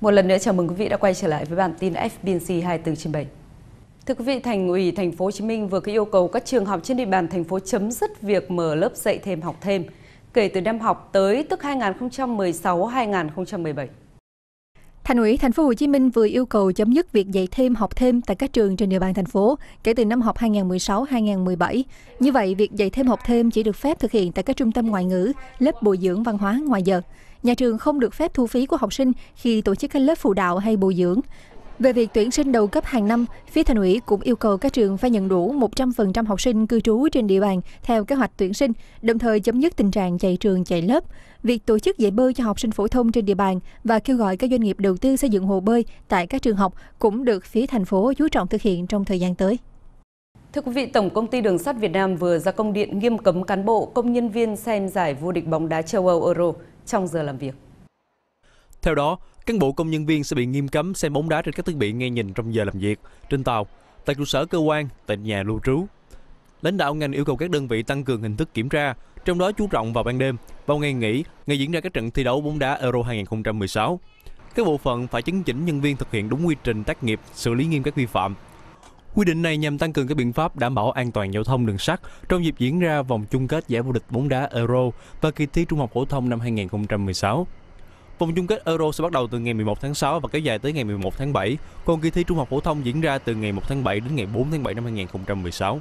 Một lần nữa chào mừng quý vị đã quay trở lại với bản tin FBNC 24 trên 7. Thưa quý vị, Thành ủy Thành phố Hồ Chí Minh vừa có yêu cầu các trường học trên địa bàn thành phố chấm dứt việc mở lớp dạy thêm học thêm kể từ năm học tới tức 2016-2017. Thành ủy Thành phố Hồ Chí Minh vừa yêu cầu chấm dứt việc dạy thêm học thêm tại các trường trên địa bàn thành phố kể từ năm học 2016-2017. Như vậy, việc dạy thêm học thêm chỉ được phép thực hiện tại các trung tâm ngoại ngữ, lớp bồi dưỡng văn hóa ngoài giờ nhà trường không được phép thu phí của học sinh khi tổ chức các lớp phụ đạo hay bồi dưỡng. Về việc tuyển sinh đầu cấp hàng năm, phía thành ủy cũng yêu cầu các trường phải nhận đủ 100% học sinh cư trú trên địa bàn theo kế hoạch tuyển sinh, đồng thời chấm dứt tình trạng chạy trường chạy lớp. Việc tổ chức dạy bơi cho học sinh phổ thông trên địa bàn và kêu gọi các doanh nghiệp đầu tư xây dựng hồ bơi tại các trường học cũng được phía thành phố chú trọng thực hiện trong thời gian tới. Thưa quý vị, Tổng công ty Đường sắt Việt Nam vừa ra công điện nghiêm cấm cán bộ, công nhân viên xem giải vô địch bóng đá châu Âu Euro trong giờ làm việc. Theo đó, cán bộ công nhân viên sẽ bị nghiêm cấm xem bóng đá trên các thiết bị nghe nhìn trong giờ làm việc, trên tàu, tại trụ sở cơ quan, tại nhà lưu trú. Lãnh đạo ngành yêu cầu các đơn vị tăng cường hình thức kiểm tra, trong đó chú trọng vào ban đêm, vào ngày nghỉ, ngày diễn ra các trận thi đấu bóng đá Euro 2016. Các bộ phận phải chấn chỉnh nhân viên thực hiện đúng quy trình tác nghiệp, xử lý nghiêm các vi phạm, Quy định này nhằm tăng cường các biện pháp đảm bảo an toàn giao thông đường sắt trong dịp diễn ra vòng chung kết giải vô địch bóng đá Euro và kỳ thi trung học phổ thông năm 2016. Vòng chung kết Euro sẽ bắt đầu từ ngày 11 tháng 6 và kéo dài tới ngày 11 tháng 7, còn kỳ thi trung học phổ thông diễn ra từ ngày 1 tháng 7 đến ngày 4 tháng 7 năm 2016.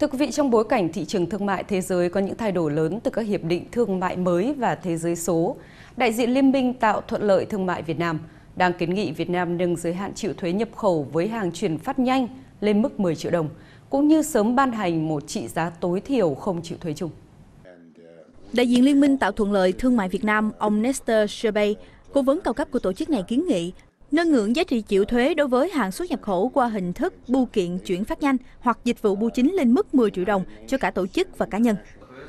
Thưa quý vị, trong bối cảnh thị trường thương mại thế giới có những thay đổi lớn từ các hiệp định thương mại mới và thế giới số, đại diện Liên minh tạo thuận lợi thương mại Việt Nam – đang kiến nghị Việt Nam nâng giới hạn chịu thuế nhập khẩu với hàng chuyển phát nhanh lên mức 10 triệu đồng, cũng như sớm ban hành một trị giá tối thiểu không chịu thuế chung. Đại diện Liên minh tạo thuận lợi thương mại Việt Nam, ông Nestor Sherbey, cố vấn cao cấp của tổ chức này kiến nghị nâng ngưỡng giá trị chịu thuế đối với hàng xuất nhập khẩu qua hình thức bưu kiện chuyển phát nhanh hoặc dịch vụ bưu chính lên mức 10 triệu đồng cho cả tổ chức và cá nhân.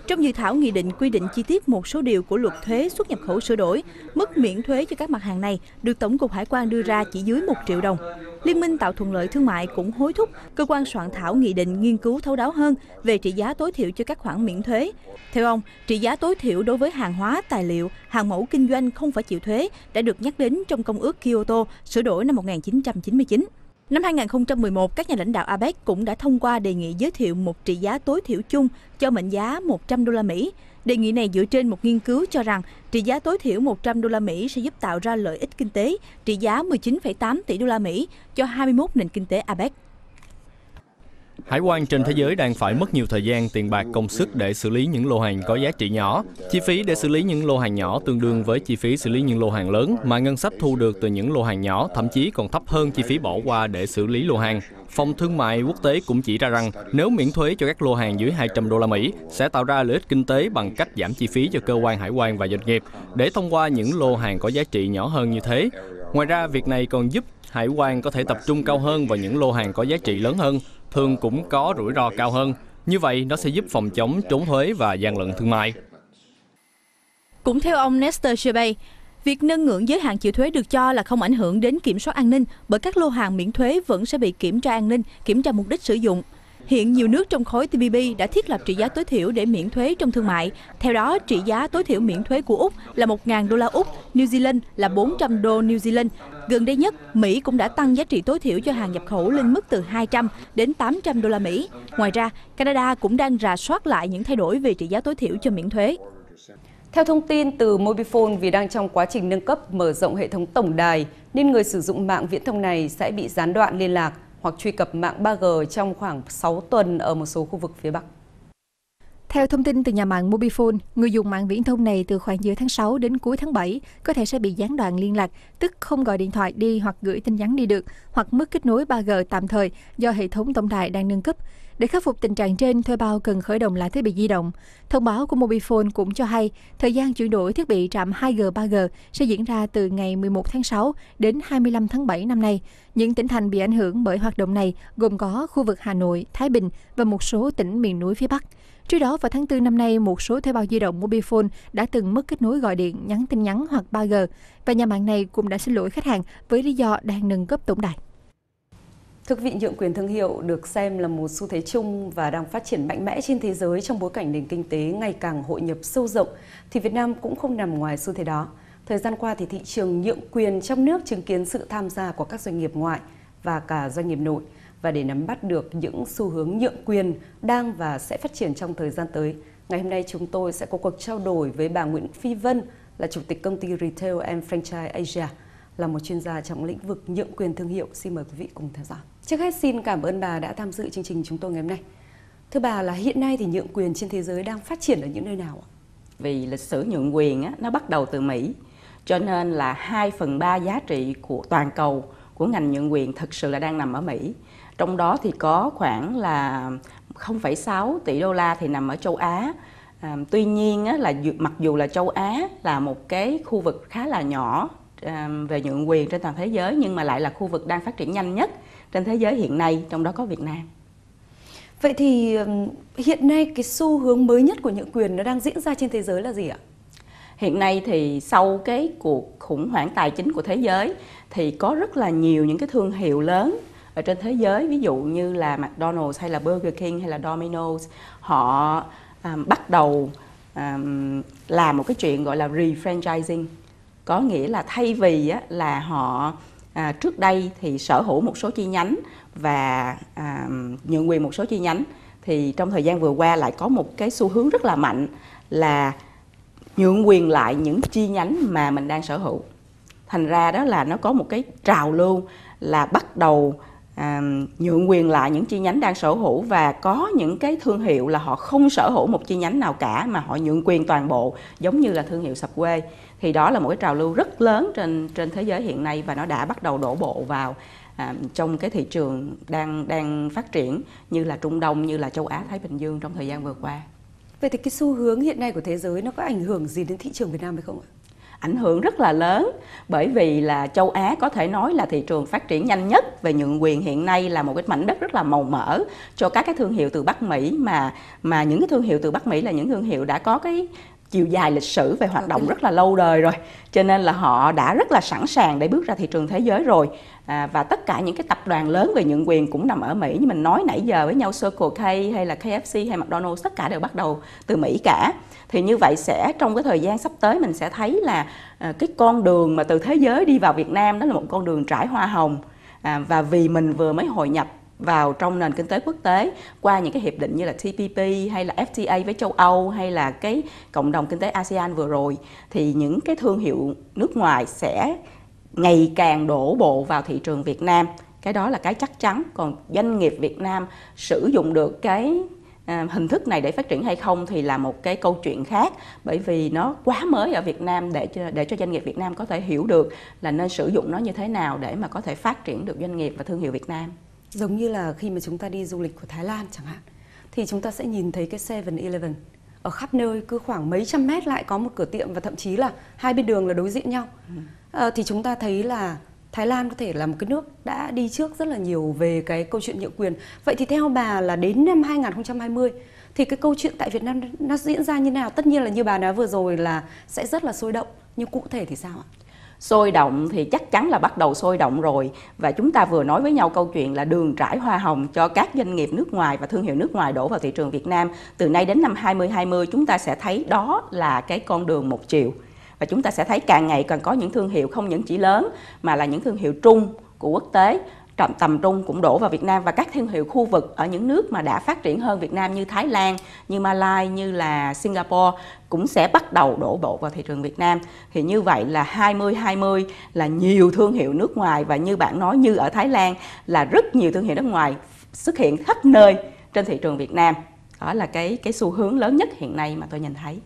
Trong dự thảo nghị định quy định chi tiết một số điều của luật thuế xuất nhập khẩu sửa đổi, mức miễn thuế cho các mặt hàng này được Tổng cục Hải quan đưa ra chỉ dưới 1 triệu đồng. Liên minh tạo thuận lợi thương mại cũng hối thúc cơ quan soạn thảo nghị định nghiên cứu thấu đáo hơn về trị giá tối thiểu cho các khoản miễn thuế. Theo ông, trị giá tối thiểu đối với hàng hóa, tài liệu, hàng mẫu kinh doanh không phải chịu thuế đã được nhắc đến trong Công ước Kyoto sửa đổi năm 1999. Năm 2011, các nhà lãnh đạo APEC cũng đã thông qua đề nghị giới thiệu một trị giá tối thiểu chung cho mệnh giá 100 đô la Mỹ. Đề nghị này dựa trên một nghiên cứu cho rằng trị giá tối thiểu 100 đô la Mỹ sẽ giúp tạo ra lợi ích kinh tế trị giá 19,8 tỷ đô la Mỹ cho 21 nền kinh tế APEC. Hải quan trên thế giới đang phải mất nhiều thời gian, tiền bạc, công sức để xử lý những lô hàng có giá trị nhỏ. Chi phí để xử lý những lô hàng nhỏ tương đương với chi phí xử lý những lô hàng lớn mà ngân sách thu được từ những lô hàng nhỏ thậm chí còn thấp hơn chi phí bỏ qua để xử lý lô hàng. Phòng Thương mại Quốc tế cũng chỉ ra rằng nếu miễn thuế cho các lô hàng dưới 200 đô la Mỹ sẽ tạo ra lợi ích kinh tế bằng cách giảm chi phí cho cơ quan hải quan và doanh nghiệp để thông qua những lô hàng có giá trị nhỏ hơn như thế. Ngoài ra, việc này còn giúp hải quan có thể tập trung cao hơn vào những lô hàng có giá trị lớn hơn thường cũng có rủi ro cao hơn. Như vậy, nó sẽ giúp phòng chống trốn thuế và gian lận thương mại. Cũng theo ông Nestor Chebay, việc nâng ngưỡng giới hạn chịu thuế được cho là không ảnh hưởng đến kiểm soát an ninh bởi các lô hàng miễn thuế vẫn sẽ bị kiểm tra an ninh, kiểm tra mục đích sử dụng Hiện nhiều nước trong khối TPP đã thiết lập trị giá tối thiểu để miễn thuế trong thương mại. Theo đó, trị giá tối thiểu miễn thuế của Úc là 1.000 đô la Úc, New Zealand là 400 đô New Zealand. Gần đây nhất, Mỹ cũng đã tăng giá trị tối thiểu cho hàng nhập khẩu lên mức từ 200 đến 800 đô la Mỹ. Ngoài ra, Canada cũng đang rà soát lại những thay đổi về trị giá tối thiểu cho miễn thuế. Theo thông tin từ Mobifone, vì đang trong quá trình nâng cấp mở rộng hệ thống tổng đài, nên người sử dụng mạng viễn thông này sẽ bị gián đoạn liên lạc hoặc truy cập mạng 3G trong khoảng 6 tuần ở một số khu vực phía Bắc. Theo thông tin từ nhà mạng Mobifone, người dùng mạng viễn thông này từ khoảng giữa tháng 6 đến cuối tháng 7 có thể sẽ bị gián đoạn liên lạc, tức không gọi điện thoại đi hoặc gửi tin nhắn đi được, hoặc mất kết nối 3G tạm thời do hệ thống tổng đài đang nâng cấp. Để khắc phục tình trạng trên, thuê bao cần khởi động lại thiết bị di động. Thông báo của Mobifone cũng cho hay, thời gian chuyển đổi thiết bị trạm 2G 3G sẽ diễn ra từ ngày 11 tháng 6 đến 25 tháng 7 năm nay. Những tỉnh thành bị ảnh hưởng bởi hoạt động này gồm có khu vực Hà Nội, Thái Bình và một số tỉnh miền núi phía Bắc. Trước đó vào tháng 4 năm nay, một số thuê bao di động Mobifone đã từng mất kết nối gọi điện, nhắn tin nhắn hoặc 3G và nhà mạng này cũng đã xin lỗi khách hàng với lý do đang nâng cấp tổng đài. Thưa quý vị, nhượng quyền thương hiệu được xem là một xu thế chung và đang phát triển mạnh mẽ trên thế giới trong bối cảnh nền kinh tế ngày càng hội nhập sâu rộng, thì Việt Nam cũng không nằm ngoài xu thế đó. Thời gian qua thì thị trường nhượng quyền trong nước chứng kiến sự tham gia của các doanh nghiệp ngoại và cả doanh nghiệp nội. Và để nắm bắt được những xu hướng nhượng quyền đang và sẽ phát triển trong thời gian tới, ngày hôm nay chúng tôi sẽ có cuộc trao đổi với bà Nguyễn Phi Vân, là Chủ tịch Công ty Retail and Franchise Asia – là một chuyên gia trong lĩnh vực nhượng quyền thương hiệu. Xin mời quý vị cùng theo dõi. Trước hết xin cảm ơn bà đã tham dự chương trình chúng tôi ngày hôm nay. Thưa bà là hiện nay thì nhượng quyền trên thế giới đang phát triển ở những nơi nào ạ? Vì lịch sử nhượng quyền á, nó bắt đầu từ Mỹ, cho nên là 2 phần 3 giá trị của toàn cầu của ngành nhượng quyền thực sự là đang nằm ở Mỹ. Trong đó thì có khoảng là 0,6 tỷ đô la thì nằm ở châu Á, À, tuy nhiên á, là mặc dù là châu Á là một cái khu vực khá là nhỏ về nhượng quyền trên toàn thế giới nhưng mà lại là khu vực đang phát triển nhanh nhất trên thế giới hiện nay trong đó có Việt Nam. Vậy thì hiện nay cái xu hướng mới nhất của nhượng quyền nó đang diễn ra trên thế giới là gì ạ? Hiện nay thì sau cái cuộc khủng hoảng tài chính của thế giới thì có rất là nhiều những cái thương hiệu lớn ở trên thế giới ví dụ như là McDonald's hay là Burger King hay là Domino's họ um, bắt đầu um, làm một cái chuyện gọi là refranchising có nghĩa là thay vì á, là họ à, trước đây thì sở hữu một số chi nhánh và à, nhượng quyền một số chi nhánh thì trong thời gian vừa qua lại có một cái xu hướng rất là mạnh là nhượng quyền lại những chi nhánh mà mình đang sở hữu thành ra đó là nó có một cái trào lưu là bắt đầu à, nhượng quyền lại những chi nhánh đang sở hữu và có những cái thương hiệu là họ không sở hữu một chi nhánh nào cả mà họ nhượng quyền toàn bộ giống như là thương hiệu sập quê thì đó là một cái trào lưu rất lớn trên trên thế giới hiện nay và nó đã bắt đầu đổ bộ vào à, trong cái thị trường đang đang phát triển như là Trung Đông như là châu Á Thái Bình Dương trong thời gian vừa qua. Vậy thì cái xu hướng hiện nay của thế giới nó có ảnh hưởng gì đến thị trường Việt Nam hay không ạ? ảnh hưởng rất là lớn bởi vì là châu Á có thể nói là thị trường phát triển nhanh nhất về nhượng quyền hiện nay là một cái mảnh đất rất là màu mỡ cho các cái thương hiệu từ Bắc Mỹ mà mà những cái thương hiệu từ Bắc Mỹ là những thương hiệu đã có cái chiều dài lịch sử về hoạt động rất là lâu đời rồi cho nên là họ đã rất là sẵn sàng để bước ra thị trường thế giới rồi à, và tất cả những cái tập đoàn lớn về nhượng quyền cũng nằm ở Mỹ như mình nói nãy giờ với nhau Circle K hay là KFC hay McDonald's tất cả đều bắt đầu từ Mỹ cả thì như vậy sẽ trong cái thời gian sắp tới mình sẽ thấy là à, cái con đường mà từ thế giới đi vào Việt Nam đó là một con đường trải hoa hồng à, và vì mình vừa mới hội nhập vào trong nền kinh tế quốc tế qua những cái hiệp định như là TPP hay là FTA với châu Âu hay là cái cộng đồng kinh tế ASEAN vừa rồi thì những cái thương hiệu nước ngoài sẽ ngày càng đổ bộ vào thị trường Việt Nam cái đó là cái chắc chắn còn doanh nghiệp Việt Nam sử dụng được cái À, hình thức này để phát triển hay không thì là một cái câu chuyện khác bởi vì nó quá mới ở Việt Nam để cho, để cho doanh nghiệp Việt Nam có thể hiểu được là nên sử dụng nó như thế nào để mà có thể phát triển được doanh nghiệp và thương hiệu Việt Nam giống như là khi mà chúng ta đi du lịch của Thái Lan chẳng hạn thì chúng ta sẽ nhìn thấy cái 7-Eleven ở khắp nơi cứ khoảng mấy trăm mét lại có một cửa tiệm và thậm chí là hai bên đường là đối diện nhau ừ. à, thì chúng ta thấy là Thái Lan có thể là một cái nước đã đi trước rất là nhiều về cái câu chuyện nhượng quyền. Vậy thì theo bà là đến năm 2020 thì cái câu chuyện tại Việt Nam nó diễn ra như nào? Tất nhiên là như bà nói vừa rồi là sẽ rất là sôi động, nhưng cụ thể thì sao ạ? sôi động thì chắc chắn là bắt đầu sôi động rồi và chúng ta vừa nói với nhau câu chuyện là đường trải hoa hồng cho các doanh nghiệp nước ngoài và thương hiệu nước ngoài đổ vào thị trường Việt Nam từ nay đến năm 2020 chúng ta sẽ thấy đó là cái con đường một chiều và chúng ta sẽ thấy càng ngày càng có những thương hiệu không những chỉ lớn mà là những thương hiệu trung của quốc tế tầm, tầm trung cũng đổ vào Việt Nam và các thương hiệu khu vực ở những nước mà đã phát triển hơn Việt Nam như Thái Lan, như Malai như là Singapore cũng sẽ bắt đầu đổ bộ vào thị trường Việt Nam. Thì như vậy là 2020 là nhiều thương hiệu nước ngoài và như bạn nói như ở Thái Lan là rất nhiều thương hiệu nước ngoài xuất hiện khắp nơi trên thị trường Việt Nam. Đó là cái cái xu hướng lớn nhất hiện nay mà tôi nhìn thấy.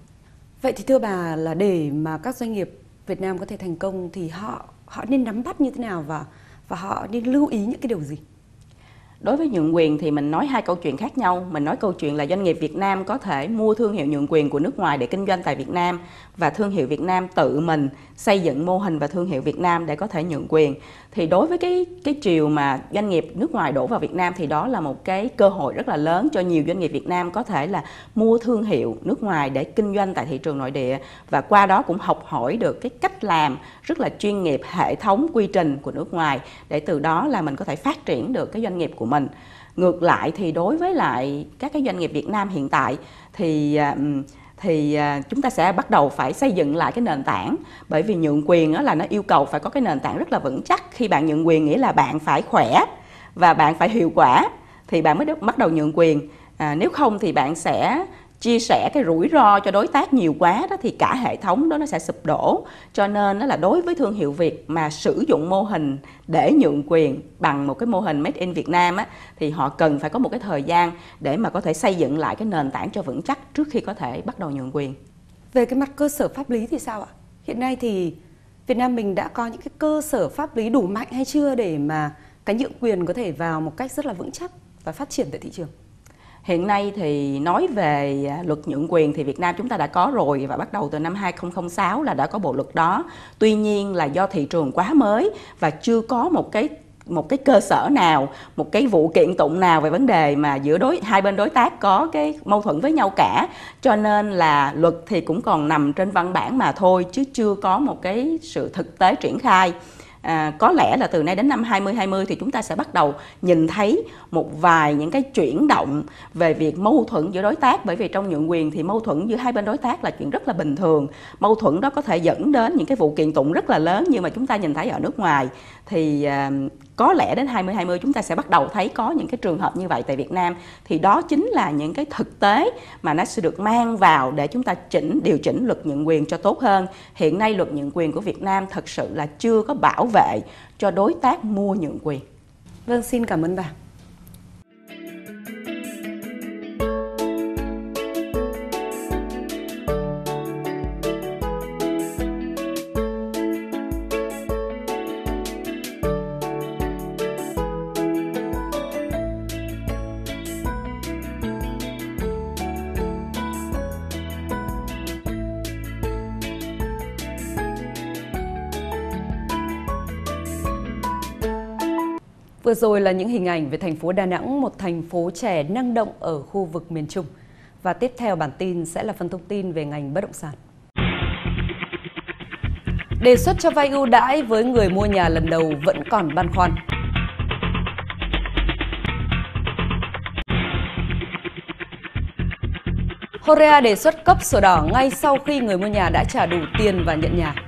Vậy thì thưa bà là để mà các doanh nghiệp Việt Nam có thể thành công thì họ họ nên nắm bắt như thế nào và và họ nên lưu ý những cái điều gì? đối với nhượng quyền thì mình nói hai câu chuyện khác nhau mình nói câu chuyện là doanh nghiệp việt nam có thể mua thương hiệu nhượng quyền của nước ngoài để kinh doanh tại việt nam và thương hiệu việt nam tự mình xây dựng mô hình và thương hiệu việt nam để có thể nhượng quyền thì đối với cái cái chiều mà doanh nghiệp nước ngoài đổ vào việt nam thì đó là một cái cơ hội rất là lớn cho nhiều doanh nghiệp việt nam có thể là mua thương hiệu nước ngoài để kinh doanh tại thị trường nội địa và qua đó cũng học hỏi được cái cách làm rất là chuyên nghiệp hệ thống quy trình của nước ngoài để từ đó là mình có thể phát triển được cái doanh nghiệp của mình ngược lại thì đối với lại các cái doanh nghiệp Việt Nam hiện tại thì à, thì à, chúng ta sẽ bắt đầu phải xây dựng lại cái nền tảng bởi vì nhượng quyền đó là nó yêu cầu phải có cái nền tảng rất là vững chắc khi bạn nhượng quyền nghĩa là bạn phải khỏe và bạn phải hiệu quả thì bạn mới được bắt đầu nhượng quyền à, nếu không thì bạn sẽ chia sẻ cái rủi ro cho đối tác nhiều quá đó thì cả hệ thống đó nó sẽ sụp đổ cho nên đó là đối với thương hiệu Việt mà sử dụng mô hình để nhượng quyền bằng một cái mô hình made in Việt Nam á, thì họ cần phải có một cái thời gian để mà có thể xây dựng lại cái nền tảng cho vững chắc trước khi có thể bắt đầu nhượng quyền về cái mặt cơ sở pháp lý thì sao ạ hiện nay thì Việt Nam mình đã có những cái cơ sở pháp lý đủ mạnh hay chưa để mà cái nhượng quyền có thể vào một cách rất là vững chắc và phát triển tại thị trường Hiện nay thì nói về à, luật nhượng quyền thì Việt Nam chúng ta đã có rồi và bắt đầu từ năm 2006 là đã có bộ luật đó. Tuy nhiên là do thị trường quá mới và chưa có một cái một cái cơ sở nào, một cái vụ kiện tụng nào về vấn đề mà giữa đối hai bên đối tác có cái mâu thuẫn với nhau cả. Cho nên là luật thì cũng còn nằm trên văn bản mà thôi chứ chưa có một cái sự thực tế triển khai à, có lẽ là từ nay đến năm 2020 thì chúng ta sẽ bắt đầu nhìn thấy một vài những cái chuyển động về việc mâu thuẫn giữa đối tác bởi vì trong nhượng quyền thì mâu thuẫn giữa hai bên đối tác là chuyện rất là bình thường mâu thuẫn đó có thể dẫn đến những cái vụ kiện tụng rất là lớn nhưng mà chúng ta nhìn thấy ở nước ngoài thì à, có lẽ đến 2020 chúng ta sẽ bắt đầu thấy có những cái trường hợp như vậy tại Việt Nam thì đó chính là những cái thực tế mà nó sẽ được mang vào để chúng ta chỉnh điều chỉnh luật nhận quyền cho tốt hơn hiện nay luật nhận quyền của Việt Nam thật sự là chưa có bảo vệ cho đối tác mua nhượng quyền vâng xin cảm ơn bà Vừa rồi là những hình ảnh về thành phố Đà Nẵng, một thành phố trẻ năng động ở khu vực miền Trung. Và tiếp theo bản tin sẽ là phần thông tin về ngành bất động sản. Đề xuất cho vay ưu đãi với người mua nhà lần đầu vẫn còn băn khoăn. Korea đề xuất cấp sổ đỏ ngay sau khi người mua nhà đã trả đủ tiền và nhận nhà.